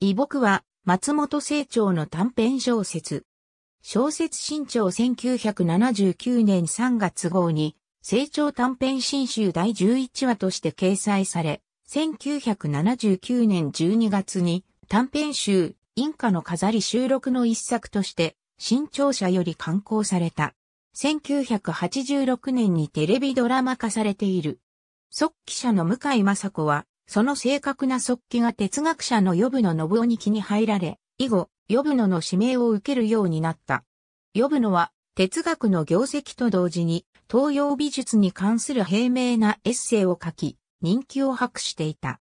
異木は松本清張の短編小説。小説新潮1979年3月号に、清張短編新集第11話として掲載され、1979年12月に短編集、インカの飾り収録の一作として、新潮社より刊行された。1986年にテレビドラマ化されている。即記者の向井雅子は、その正確な速記が哲学者のヨブの信夫に気に入られ、以後、ヨブノの指名を受けるようになった。ヨブノは哲学の業績と同時に東洋美術に関する平明なエッセイを書き、人気を博していた。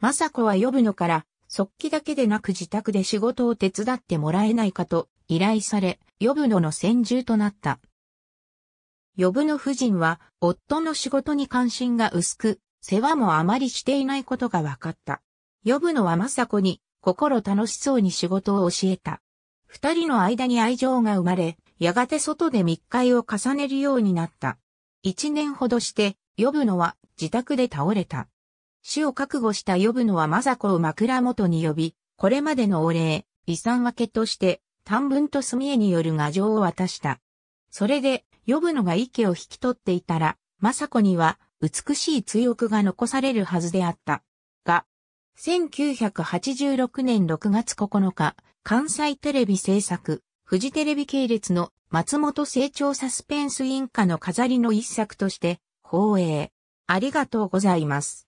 政子は呼ぶのから、速記だけでなく自宅で仕事を手伝ってもらえないかと依頼され、呼ぶのの専従となった。呼ぶの夫人は、夫の仕事に関心が薄く、世話もあまりしていないことが分かった。呼ぶのは政子に、心楽しそうに仕事を教えた。二人の間に愛情が生まれ、やがて外で密会を重ねるようになった。一年ほどして、呼ぶのは自宅で倒れた。死を覚悟した呼ぶのは政子を枕元に呼び、これまでのお礼、遺産分けとして、短文と墨絵による画像を渡した。それで、呼ぶのが息を引き取っていたら、政子には、美しい追憶が残されるはずであった。が、1986年6月9日、関西テレビ制作、フジテレビ系列の松本成長サスペンス委員下の飾りの一作として、放映。ありがとうございます。